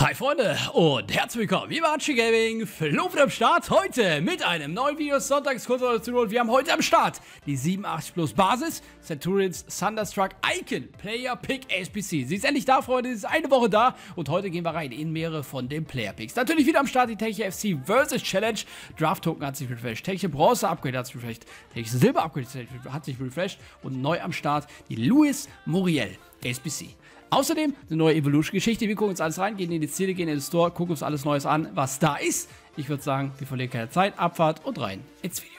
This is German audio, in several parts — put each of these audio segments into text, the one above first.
Hi Freunde und herzlich willkommen, wir waren Gaming, Flo am Start, heute mit einem neuen Video Sonntagskurz und wir haben heute am Start die 87 Plus Basis, Centurions, Thunderstruck, Icon, Player Pick, SPC. Sie ist endlich da Freunde, sie ist eine Woche da und heute gehen wir rein in mehrere von den Player Picks. Natürlich wieder am Start die Techie FC versus Challenge, Draft Token hat sich refreshed, Techie Bronze Upgrade hat sich refreshed, Techie Silber Upgrade hat sich refreshed und neu am Start die Luis Muriel, SPC. Außerdem eine neue Evolution-Geschichte. Wir gucken uns alles rein, gehen in die Ziele, gehen in den Store, gucken uns alles Neues an, was da ist. Ich würde sagen, wir verlieren keine Zeit. Abfahrt und rein ins Video.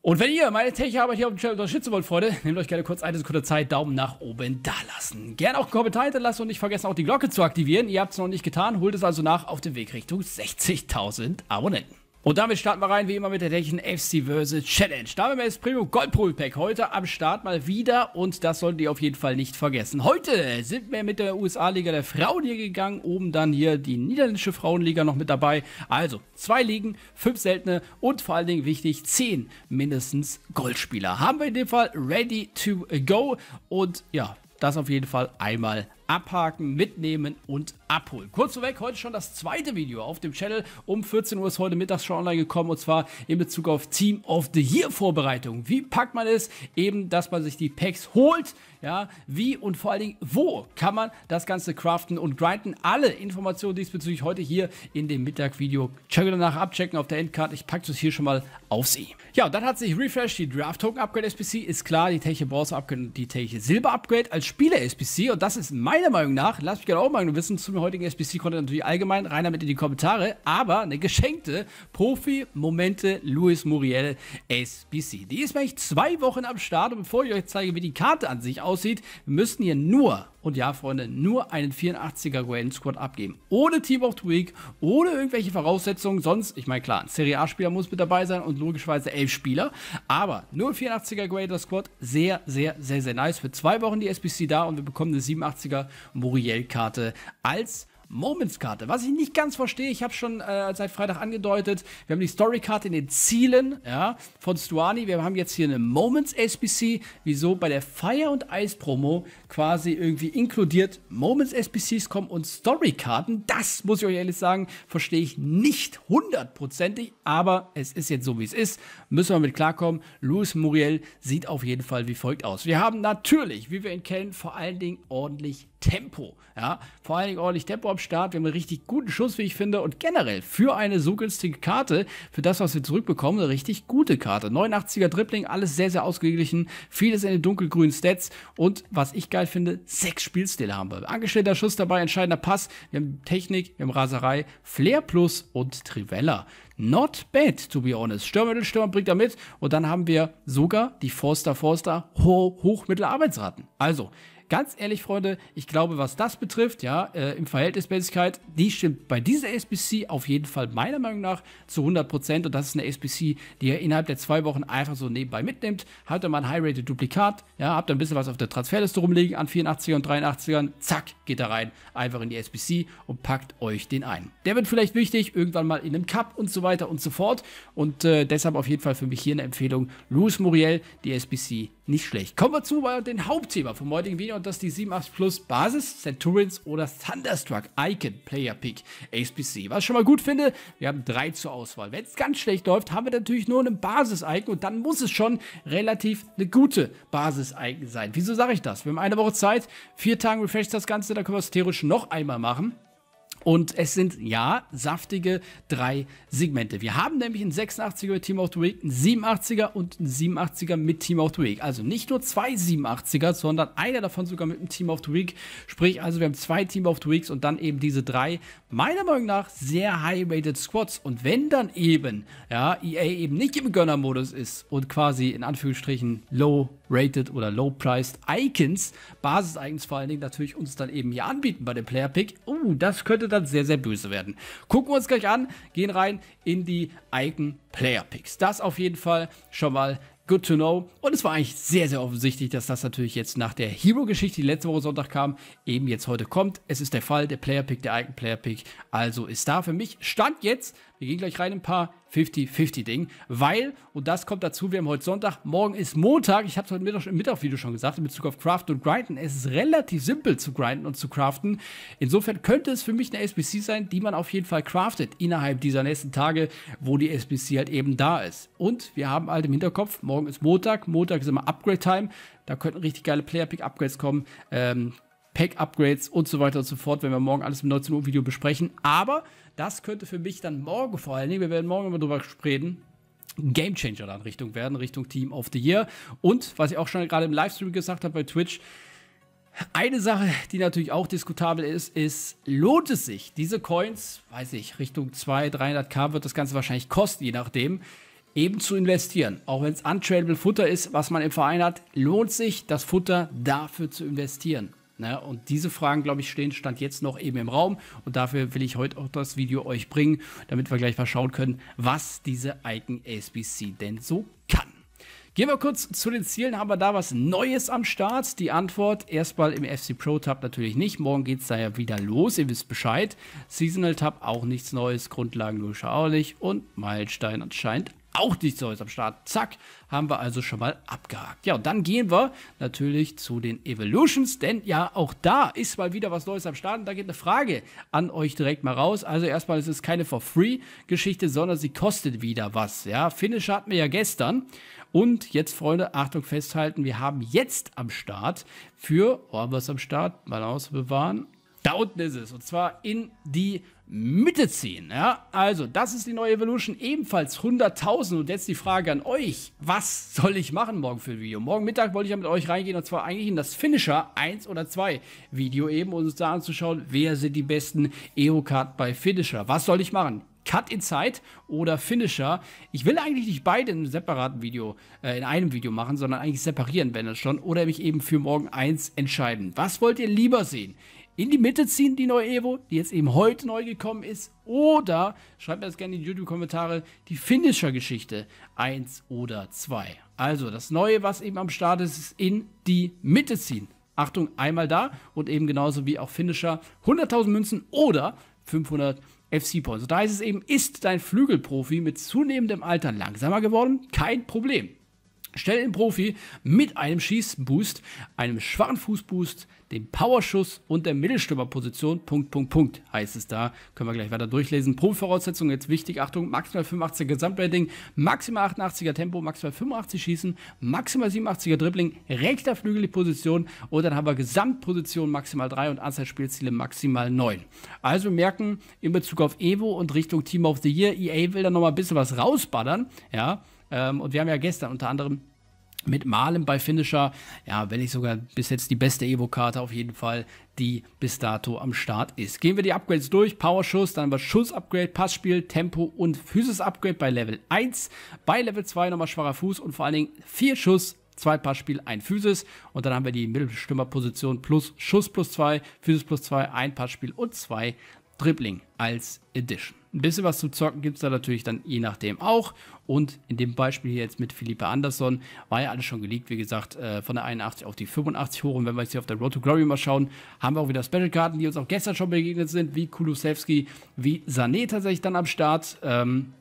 Und wenn ihr meine Tech-Arbeit hier auf dem Channel unterstützen wollt, Freunde, nehmt euch gerne kurz eine Sekunde Zeit, Daumen nach oben da lassen. Gerne auch einen Kommentar hinterlassen und nicht vergessen, auch die Glocke zu aktivieren. Ihr habt es noch nicht getan, holt es also nach auf dem Weg Richtung 60.000 Abonnenten. Und damit starten wir rein, wie immer, mit der täglichen FC Verse Challenge. Damit ist Premium Gold Pro Pack heute am Start mal wieder und das solltet ihr auf jeden Fall nicht vergessen. Heute sind wir mit der USA-Liga der Frauen hier gegangen, oben dann hier die niederländische Frauenliga noch mit dabei. Also zwei Ligen, fünf seltene und vor allen Dingen wichtig, zehn mindestens Goldspieler. Haben wir in dem Fall ready to go und ja, das auf jeden Fall einmal abhaken, mitnehmen und abholen. Kurz vorweg, heute schon das zweite Video auf dem Channel. Um 14 Uhr ist heute Mittag schon online gekommen und zwar in Bezug auf Team of the Year Vorbereitung. Wie packt man es? Eben, dass man sich die Packs holt. Ja, wie und vor allen Dingen, wo kann man das Ganze craften und grinden? Alle Informationen diesbezüglich heute hier in dem Mittag-Video. Check danach abchecken auf der Endcard. Ich packe es hier schon mal auf Sie. Ja, und dann hat sich Refresh die Draft Token Upgrade SPC. Ist klar, die Techie Bronze Upgrade und die Techie Silber Upgrade als Spieler SPC und das ist mein meiner Meinung nach, lasst mich gerne auch mal wissen, zum heutigen SBC-Content natürlich allgemein, rein damit in die Kommentare, aber eine geschenkte Profi-Momente Luis Muriel SBC. Die ist nämlich zwei Wochen am Start und bevor ich euch zeige, wie die Karte an sich aussieht, müssen hier nur und ja, Freunde, nur einen 84er Graden Squad abgeben. Ohne Team of the Week, ohne irgendwelche Voraussetzungen. Sonst, ich meine, klar, ein Serie A-Spieler muss mit dabei sein und logischerweise elf Spieler. Aber nur ein 84er Grader Squad, sehr, sehr, sehr, sehr nice. Für zwei Wochen die SBC da und wir bekommen eine 87er Muriel-Karte als Moments-Karte. Was ich nicht ganz verstehe, ich habe schon äh, seit Freitag angedeutet, wir haben die Story-Karte in den Zielen ja, von Stuani. Wir haben jetzt hier eine Moments-SBC. Wieso bei der Fire- und Eis-Promo quasi irgendwie inkludiert Moments-SBCs kommen und Story-Karten? Das muss ich euch ehrlich sagen, verstehe ich nicht hundertprozentig, aber es ist jetzt so, wie es ist. Müssen wir mit klarkommen. Luis Muriel sieht auf jeden Fall wie folgt aus. Wir haben natürlich, wie wir ihn kennen, vor allen Dingen ordentlich Tempo. Ja, vor allen Dingen ordentlich Tempo am Start. Wir haben einen richtig guten Schuss, wie ich finde. Und generell für eine so günstige Karte, für das, was wir zurückbekommen, eine richtig gute Karte. 89er Dribbling, alles sehr, sehr ausgeglichen. Vieles in den dunkelgrünen Stats. Und was ich geil finde, sechs Spielstile haben wir. Angestellter Schuss dabei, entscheidender Pass. Wir haben Technik, wir haben Raserei, Flair Plus und Trivella. Not bad, to be honest. Stürmer, bringt er mit. Und dann haben wir sogar die Forster, Forster, Hochmittelarbeitsraten. Also, ganz ehrlich, Freunde, ich glaube, was das betrifft, ja, äh, im Verhältnismäßigkeit, die stimmt bei dieser SBC auf jeden Fall meiner Meinung nach zu 100%. Und das ist eine SBC, die ihr innerhalb der zwei Wochen einfach so nebenbei mitnimmt. Habt ihr mal ein High-Rated-Duplikat, ja, habt ihr ein bisschen was auf der Transferliste rumliegen an 84er und 83ern, zack, geht da rein, einfach in die SBC und packt euch den ein. Der wird vielleicht wichtig, irgendwann mal in einem Cup und so weiter und so fort. Und äh, deshalb auf jeden Fall für mich hier eine Empfehlung, Luis Muriel, die SBC nicht schlecht. Kommen wir zu dem Hauptthema vom heutigen Video und das ist die 7.8 Plus Basis, Centurions oder Thunderstruck Icon Player Pick HPC. Was ich schon mal gut finde, wir haben drei zur Auswahl. Wenn es ganz schlecht läuft, haben wir natürlich nur einen Basis-Icon und dann muss es schon relativ eine gute Basis-Icon sein. Wieso sage ich das? Wir haben eine Woche Zeit, vier Tage refresh das Ganze, dann können wir es theoretisch noch einmal machen. Und es sind, ja, saftige drei Segmente. Wir haben nämlich einen 86er mit Team of the Week, einen 87er und einen 87er mit Team of the Week. Also nicht nur zwei 87er, sondern einer davon sogar mit einem Team of the Week. Sprich, also wir haben zwei Team of the Weeks und dann eben diese drei, meiner Meinung nach, sehr high-rated Squads. Und wenn dann eben, ja, EA eben nicht im Gönnermodus ist und quasi in Anführungsstrichen low Rated oder Low-Priced Icons, Basis-Icons vor allen Dingen natürlich uns dann eben hier anbieten bei dem Player-Pick. Uh, oh, das könnte dann sehr, sehr böse werden. Gucken wir uns gleich an, gehen rein in die Icon-Player-Picks. Das auf jeden Fall schon mal Good to know. Und es war eigentlich sehr, sehr offensichtlich, dass das natürlich jetzt nach der Hero-Geschichte, die letzte Woche Sonntag kam, eben jetzt heute kommt. Es ist der Fall, der Player-Pick, der Icon-Player-Pick. Also ist da für mich Stand jetzt wir gehen gleich rein in ein paar 50-50-Ding, weil, und das kommt dazu, wir haben heute Sonntag, morgen ist Montag, ich habe es heute Mittag, im Mittagvideo schon gesagt, in Bezug auf Craft und Grinden, es ist relativ simpel zu grinden und zu craften. Insofern könnte es für mich eine SBC sein, die man auf jeden Fall craftet, innerhalb dieser nächsten Tage, wo die SBC halt eben da ist. Und wir haben halt im Hinterkopf, morgen ist Montag, Montag ist immer Upgrade-Time, da könnten richtig geile Player-Pick-Upgrades kommen. Ähm, Pack-Upgrades und so weiter und so fort, wenn wir morgen alles im 19 Uhr Video besprechen. Aber das könnte für mich dann morgen vor allen Dingen, wir werden morgen immer drüber reden, Game Changer dann Richtung werden, Richtung Team of the Year. Und was ich auch schon gerade im Livestream gesagt habe bei Twitch, eine Sache, die natürlich auch diskutabel ist, ist, lohnt es sich, diese Coins, weiß ich, Richtung 200, 300k wird das Ganze wahrscheinlich kosten, je nachdem, eben zu investieren. Auch wenn es untradable Futter ist, was man im Verein hat, lohnt sich das Futter dafür zu investieren. Ne? Und diese Fragen, glaube ich, stehen Stand jetzt noch eben im Raum. Und dafür will ich heute auch das Video euch bringen, damit wir gleich mal schauen können, was diese Icon SBC denn so kann. Gehen wir kurz zu den Zielen. Haben wir da was Neues am Start? Die Antwort erstmal im FC Pro Tab natürlich nicht. Morgen geht es da ja wieder los. Ihr wisst Bescheid. Seasonal Tab auch nichts Neues. Grundlagen logischer auch nicht. Und Meilenstein anscheinend auch nichts Neues am Start. Zack, haben wir also schon mal abgehakt. Ja, und dann gehen wir natürlich zu den Evolutions, denn ja, auch da ist mal wieder was Neues am Start. Und da geht eine Frage an euch direkt mal raus. Also erstmal es ist keine For-Free-Geschichte, sondern sie kostet wieder was. Ja, Finish hatten wir ja gestern. Und jetzt, Freunde, Achtung festhalten, wir haben jetzt am Start für, oh, haben wir es am Start, mal ausbewahren, da unten ist es. Und zwar in die Mitte ziehen. Ja? Also, das ist die neue Evolution. Ebenfalls 100.000. Und jetzt die Frage an euch. Was soll ich machen morgen für ein Video? Morgen Mittag wollte ich ja mit euch reingehen. Und zwar eigentlich in das Finisher 1 oder 2 Video eben. Um uns da anzuschauen, wer sind die besten eo karten bei Finisher. Was soll ich machen? Cut in Zeit oder Finisher. Ich will eigentlich nicht beide in einem separaten Video, äh, in einem Video machen, sondern eigentlich separieren, wenn das schon, oder mich eben für morgen eins entscheiden. Was wollt ihr lieber sehen? in die Mitte ziehen, die neue Evo, die jetzt eben heute neu gekommen ist. Oder, schreibt mir das gerne in die YouTube-Kommentare, die Finisher-Geschichte 1 oder 2. Also das Neue, was eben am Start ist, ist in die Mitte ziehen. Achtung, einmal da und eben genauso wie auch Finisher 100.000 Münzen oder 500 FC-Points. Und da heißt es eben, ist dein Flügelprofi mit zunehmendem Alter langsamer geworden? Kein Problem. Stell den Profi mit einem Schießboost, einem schwachen Fußboost, dem Powerschuss und der Mittelstürmerposition. Punkt, Punkt, Punkt heißt es da. Können wir gleich weiter durchlesen. Probenvoraussetzungen jetzt wichtig. Achtung, maximal 85er Gesamtrating, maximal 88er Tempo, maximal 85 Schießen, maximal 87er Dribbling, rechter Flügel die Position und dann haben wir Gesamtposition maximal 3 und Anzahl Spielziele maximal 9. Also merken in Bezug auf Evo und Richtung Team of the Year, EA will da nochmal ein bisschen was rausbaddern. Ja, ähm, und wir haben ja gestern unter anderem mit Malen bei Finisher, ja, wenn nicht sogar bis jetzt die beste Evo-Karte auf jeden Fall, die bis dato am Start ist. Gehen wir die Upgrades durch, Powerschuss, dann haben wir Schuss-Upgrade, Passspiel, Tempo und Physis-Upgrade bei Level 1, bei Level 2 nochmal schwacher Fuß und vor allen Dingen 4 Schuss, zwei Passspiel, ein Physis. Und dann haben wir die Mittelstürmerposition plus Schuss plus 2, Physis plus 2, ein Passspiel und zwei Dribbling als Edition. Ein bisschen was zum zocken gibt es da natürlich dann je nachdem auch. Und in dem Beispiel hier jetzt mit Philippe Anderson war ja alles schon geleakt, wie gesagt, äh, von der 81 auf die 85 hoch. Und wenn wir jetzt hier auf der Road to Glory mal schauen, haben wir auch wieder Special-Karten, die uns auch gestern schon begegnet sind, wie Kulusewski, wie Sané tatsächlich dann am Start. Ähm,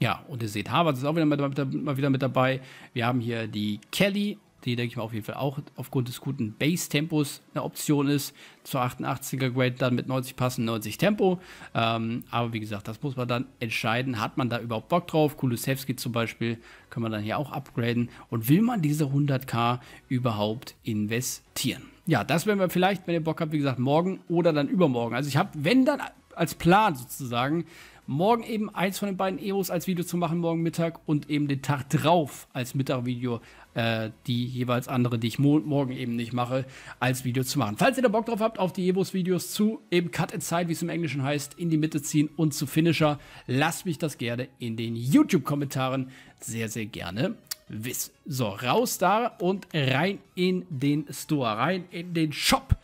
ja, und ihr seht, Harvard ist auch wieder mit, mit, mal wieder mit dabei. Wir haben hier die Kelly die denke ich mal auf jeden Fall auch aufgrund des guten Base-Tempos eine Option ist. Zur 88er Grade dann mit 90 passen, 90 Tempo. Ähm, aber wie gesagt, das muss man dann entscheiden. Hat man da überhaupt Bock drauf? Kulusewski zum Beispiel kann man dann hier auch upgraden. Und will man diese 100k überhaupt investieren? Ja, das werden wir vielleicht, wenn ihr Bock habt, wie gesagt, morgen oder dann übermorgen. Also ich habe, wenn dann als Plan sozusagen, morgen eben eins von den beiden Evos als Video zu machen, morgen Mittag und eben den Tag drauf als Mittagvideo äh, die jeweils andere, die ich mo morgen eben nicht mache, als Video zu machen. Falls ihr da Bock drauf habt, auf die Evos-Videos zu eben Cut Inside, wie es im Englischen heißt, in die Mitte ziehen und zu Finisher, lasst mich das gerne in den YouTube-Kommentaren sehr, sehr gerne wissen. So, raus da und rein in den Store, rein in den Shop.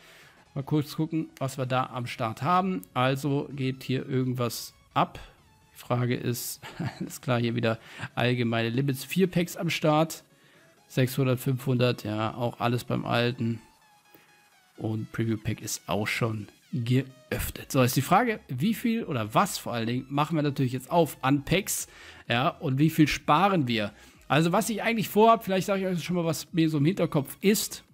Mal kurz gucken, was wir da am Start haben. Also geht hier irgendwas ab. Die Frage ist, ist klar, hier wieder allgemeine Limits. Vier Packs am Start. 600, 500, ja, auch alles beim Alten. Und Preview Pack ist auch schon geöffnet. So, ist die Frage, wie viel oder was vor allen Dingen machen wir natürlich jetzt auf an Packs, ja, und wie viel sparen wir? Also, was ich eigentlich vorhabe, vielleicht sage ich euch schon mal, was mir so im Hinterkopf ist,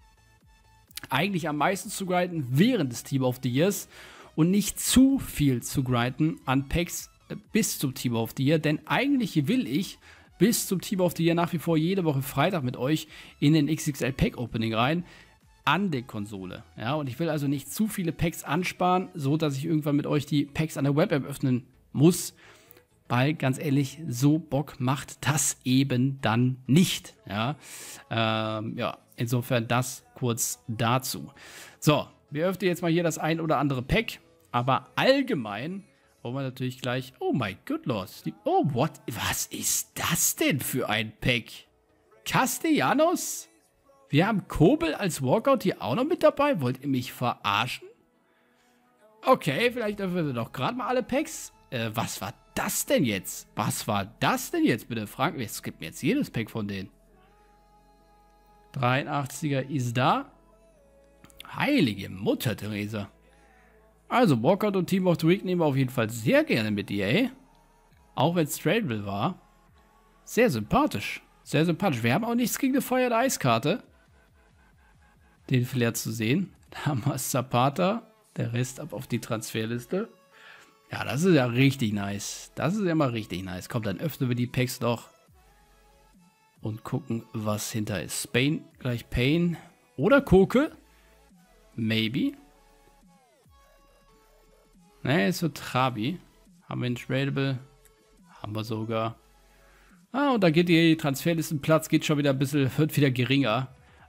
eigentlich am meisten zu grinden während des Team of the Years und nicht zu viel zu grinden an Packs äh, bis zum Team of the Year, denn eigentlich will ich bis zum Team of the Year nach wie vor jede Woche Freitag mit euch in den XXL Pack Opening rein an der Konsole. Ja, und ich will also nicht zu viele Packs ansparen, so dass ich irgendwann mit euch die Packs an der Web App öffnen muss, weil ganz ehrlich, so Bock macht das eben dann nicht. Ja, ähm, ja insofern das kurz dazu. So, wir öffnen jetzt mal hier das ein oder andere Pack. Aber allgemein wollen wir natürlich gleich... Oh my good lord. Oh, what? Was ist das denn für ein Pack? Castellanos? Wir haben Kobel als Walkout hier auch noch mit dabei? Wollt ihr mich verarschen? Okay, vielleicht öffnen wir doch gerade mal alle Packs. Äh, was war das denn jetzt? Was war das denn jetzt, bitte? Frank, gibt mir jetzt jedes Pack von denen. 83er ist da. Heilige Mutter, Theresa. Also, Walkout und Team of the Week nehmen wir auf jeden Fall sehr gerne mit EA. Auch wenn es Tradable war. Sehr sympathisch. Sehr sympathisch. Wir haben auch nichts gegen eine Feuer der Eiskarte. Den Flair zu sehen. Da haben wir Zapata. Der Rest ab auf die Transferliste. Ja, das ist ja richtig nice. Das ist ja mal richtig nice. Kommt, dann öffnen wir die Packs doch. Und gucken, was hinter ist. Spain gleich Pain. Oder Koke. Maybe. Ne, ist so Trabi. Haben wir einen Tradable. Haben wir sogar. Ah, und da geht die Transferliste. Platz geht schon wieder ein bisschen, wird wieder geringer.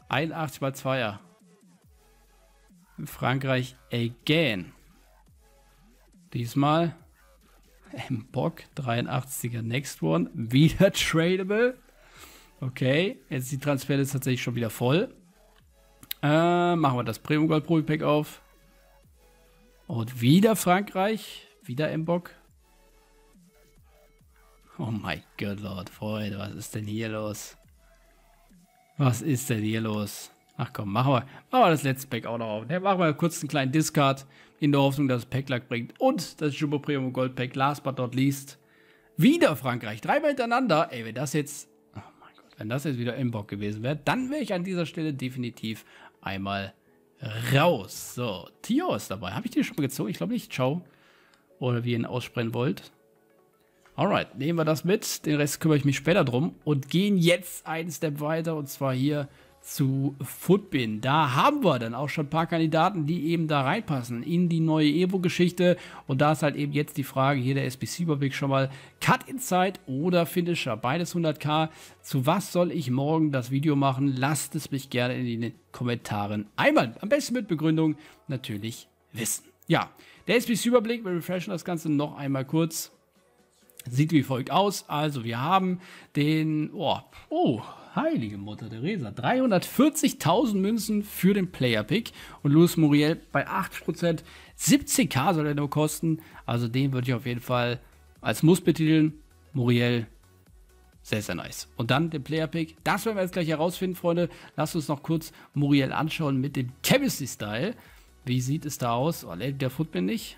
81 mal 2er. Frankreich again. Diesmal Mbok, 83er Next One. Wieder tradable. Okay, jetzt die Transferliste tatsächlich schon wieder voll. Äh, machen wir das Premium Gold Probi Pack auf. Und wieder Frankreich, wieder Embock. Oh mein Gott, Lord, Freunde, was ist denn hier los? Was ist denn hier los? Ach komm, machen wir, machen wir das letzte Pack auch noch auf. Machen wir kurz einen kleinen Discard in der Hoffnung, dass es Packlack bringt. Und das Jumbo Premium Gold Pack, last but not least. Wieder Frankreich, dreimal hintereinander. Ey, wenn das jetzt, oh mein Gott, wenn das jetzt wieder Embock gewesen wäre, dann wäre ich an dieser Stelle definitiv einmal raus. So, Tio ist dabei. Habe ich den schon mal gezogen? Ich glaube nicht. Ciao. Oder wie ihr ihn aussprechen wollt. Alright, nehmen wir das mit. Den Rest kümmere ich mich später drum. Und gehen jetzt einen Step weiter. Und zwar hier zu Footbin. Da haben wir dann auch schon ein paar Kandidaten, die eben da reinpassen in die neue Evo-Geschichte. Und da ist halt eben jetzt die Frage, hier der SBC-Überblick schon mal, Cut Inside oder Finisher, beides 100k. Zu was soll ich morgen das Video machen? Lasst es mich gerne in den Kommentaren einmal, am besten mit Begründung, natürlich wissen. Ja, der SBC-Überblick, wir refreshen das Ganze noch einmal kurz. Sieht wie folgt aus. Also wir haben den, oh, oh Heilige Mutter Teresa. 340.000 Münzen für den Player-Pick. Und Luis Muriel bei 80%. 70k soll er nur kosten. Also den würde ich auf jeden Fall als Muss betiteln. Muriel, sehr, sehr nice. Und dann den Player-Pick. Das werden wir jetzt gleich herausfinden, Freunde. Lasst uns noch kurz Muriel anschauen mit dem Chemistry-Style. Wie sieht es da aus? Oh, lädt der Footman nicht?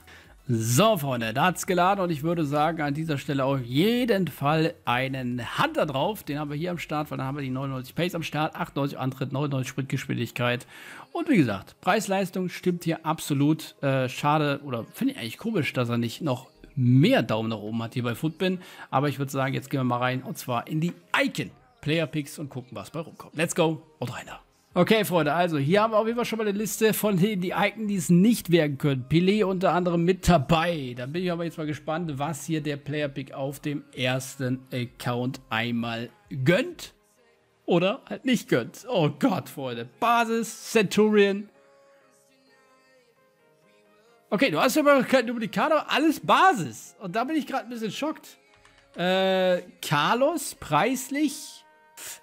So, Freunde, da hat es geladen und ich würde sagen, an dieser Stelle auf jeden Fall einen Hunter drauf. Den haben wir hier am Start, weil dann haben wir die 99 Pace am Start, 98 Antritt, 99 Spritgeschwindigkeit. Und wie gesagt, Preis-Leistung stimmt hier absolut. Äh, schade oder finde ich eigentlich komisch, dass er nicht noch mehr Daumen nach oben hat hier bei Footbin. Aber ich würde sagen, jetzt gehen wir mal rein und zwar in die Icon Player Picks und gucken, was bei rumkommt. Let's go und rein da. Okay, Freunde, also hier haben wir auf jeden Fall schon mal eine Liste von denen, die Icon, die es nicht werden können. Pelé unter anderem mit dabei. Da bin ich aber jetzt mal gespannt, was hier der Player-Pick auf dem ersten Account einmal gönnt. Oder halt nicht gönnt. Oh Gott, Freunde. Basis, Centurion. Okay, du hast ja mal keinen Duplikator, alles Basis. Und da bin ich gerade ein bisschen schockt. Äh, Carlos, preislich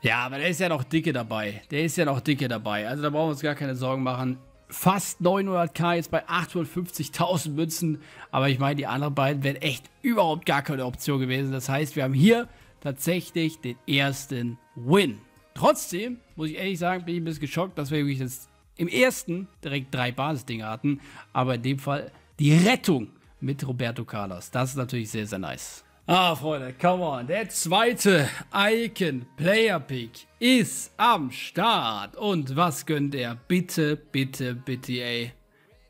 ja, aber der ist ja noch dicke dabei. Der ist ja noch dicke dabei. Also da brauchen wir uns gar keine Sorgen machen. Fast 900k, jetzt bei 850.000 Münzen. Aber ich meine, die anderen beiden wären echt überhaupt gar keine Option gewesen. Das heißt, wir haben hier tatsächlich den ersten Win. Trotzdem, muss ich ehrlich sagen, bin ich ein bisschen geschockt, dass wir wirklich jetzt im ersten direkt drei Basisdinge hatten. Aber in dem Fall die Rettung mit Roberto Carlos. Das ist natürlich sehr, sehr nice. Ah, Freunde, come on. Der zweite Icon Player Pick ist am Start. Und was gönnt er? Bitte, bitte, bitte, ey.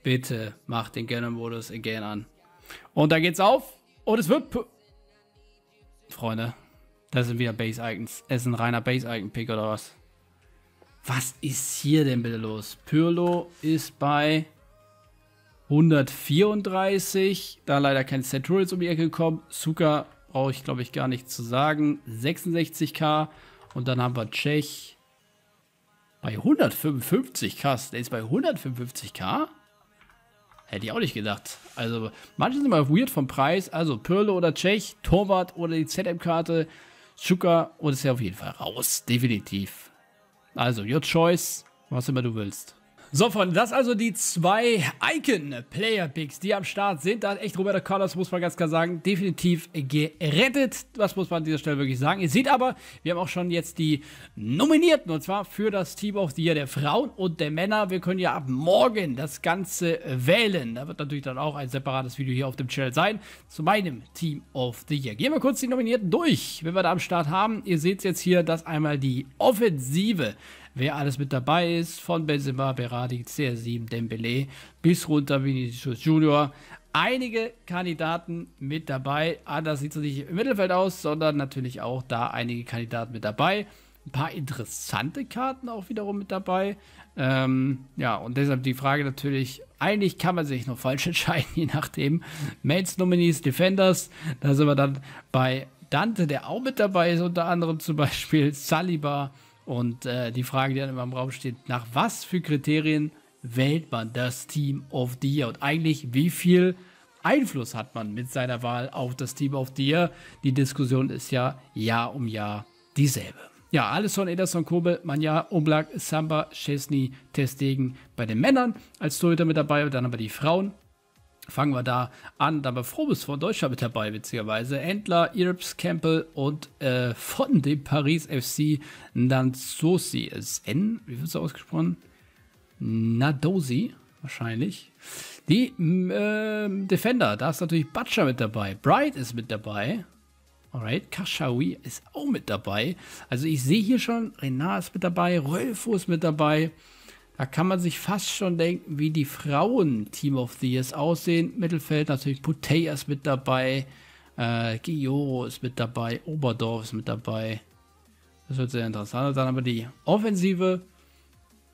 Bitte macht den Canon-Modus again an. Und da geht's auf. Und es wird. Freunde, das sind wieder Base-Icons. Es ist ein reiner Base-Icon-Pick oder was? Was ist hier denn bitte los? Pyrlo ist bei 134. Da leider kein Centurions um die Ecke gekommen. Suka brauche ich, glaube ich, gar nicht zu sagen. 66k. Und dann haben wir Tschech bei 155k. Der ist bei 155k? Hätte ich auch nicht gedacht. Also, manche sind mal weird vom Preis. Also, Pirlo oder Tschech, Torwart oder die ZM-Karte. Suka und ist ja auf jeden Fall raus. Definitiv. Also, your choice. Was immer du willst. So, Freunde, das also die zwei Icon-Player-Picks, die am Start sind. Da hat echt Roberto Carlos, muss man ganz klar sagen, definitiv gerettet. Das muss man an dieser Stelle wirklich sagen. Ihr seht aber, wir haben auch schon jetzt die Nominierten, und zwar für das Team of the Year der Frauen und der Männer. Wir können ja ab morgen das Ganze wählen. Da wird natürlich dann auch ein separates Video hier auf dem Channel sein zu meinem Team of the Year. Gehen wir kurz die Nominierten durch, wenn wir da am Start haben. Ihr seht jetzt hier, dass einmal die Offensive wer alles mit dabei ist, von Benzema, Berardi, CR7, Dembele bis runter Vinicius Junior. Einige Kandidaten mit dabei. Anders sieht es nicht im Mittelfeld aus, sondern natürlich auch da einige Kandidaten mit dabei. Ein paar interessante Karten auch wiederum mit dabei. Ähm, ja, und deshalb die Frage natürlich, eigentlich kann man sich noch falsch entscheiden, je nachdem. Mates, Nominees, Defenders, da sind wir dann bei Dante, der auch mit dabei ist, unter anderem zum Beispiel Saliba, und äh, die Frage, die dann immer im Raum steht, nach was für Kriterien wählt man das Team of the Year? Und eigentlich, wie viel Einfluss hat man mit seiner Wahl auf das Team of the Year? Die Diskussion ist ja Jahr um Jahr dieselbe. Ja, Alisson, Ederson, Kobel, Manja, Oblak, Samba, Chesney, Testegen bei den Männern als Torhüter mit dabei. Und dann haben wir die Frauen. Fangen wir da an. Da war Frobis von Deutschland mit dabei, witzigerweise. Endler, Irps, Campbell und äh, von dem Paris FC Nanzosi. N, wie wird es ausgesprochen? Nadosi, wahrscheinlich. Die äh, Defender, da ist natürlich Butcher mit dabei. Bright ist mit dabei. Alright, Kashawi ist auch mit dabei. Also ich sehe hier schon, Renard ist mit dabei, Rolfo ist mit dabei. Da kann man sich fast schon denken, wie die Frauen Team of the Years aussehen. Mittelfeld natürlich Putey ist mit dabei, äh, Gioro ist mit dabei, Oberdorf ist mit dabei. Das wird sehr interessant. Dann aber die Offensive.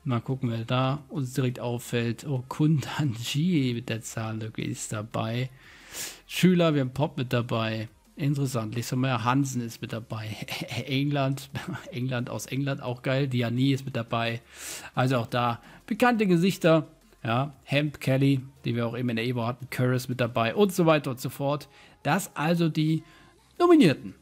Mal gucken, wer da uns direkt auffällt. Oh, Kundanji mit der Zahnlücke ist dabei. Schüler, wir haben Pop mit dabei. Interessant. Lisa Meyer Hansen ist mit dabei. England, England aus England auch geil. Diani ist mit dabei. Also auch da bekannte Gesichter. Ja, Hemp Kelly, die wir auch eben in der Evo hatten, Curris mit dabei und so weiter und so fort. Das also die Nominierten.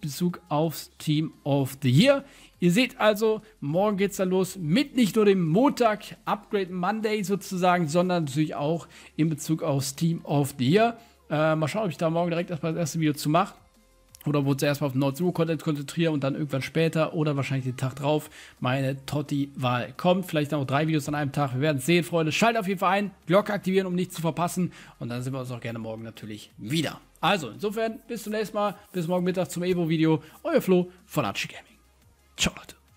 Bezug aufs Team of the Year. Ihr seht also, morgen geht es dann los mit nicht nur dem Montag Upgrade Monday sozusagen, sondern natürlich auch in Bezug aufs Team of the Year. Äh, mal schauen, ob ich da morgen direkt erstmal das erste Video zu mache. Oder wo ich erstmal auf den Nord-Zero-Content konzentriere und dann irgendwann später oder wahrscheinlich den Tag drauf meine Totti-Wahl kommt. Vielleicht dann noch drei Videos an einem Tag. Wir werden es sehen, Freunde. Schaltet auf jeden Fall ein, Glocke aktivieren, um nichts zu verpassen. Und dann sehen wir uns auch gerne morgen natürlich wieder. Also, insofern, bis zum nächsten Mal. Bis morgen Mittag zum Evo-Video. Euer Flo von Archie Gaming. Ciao, Leute.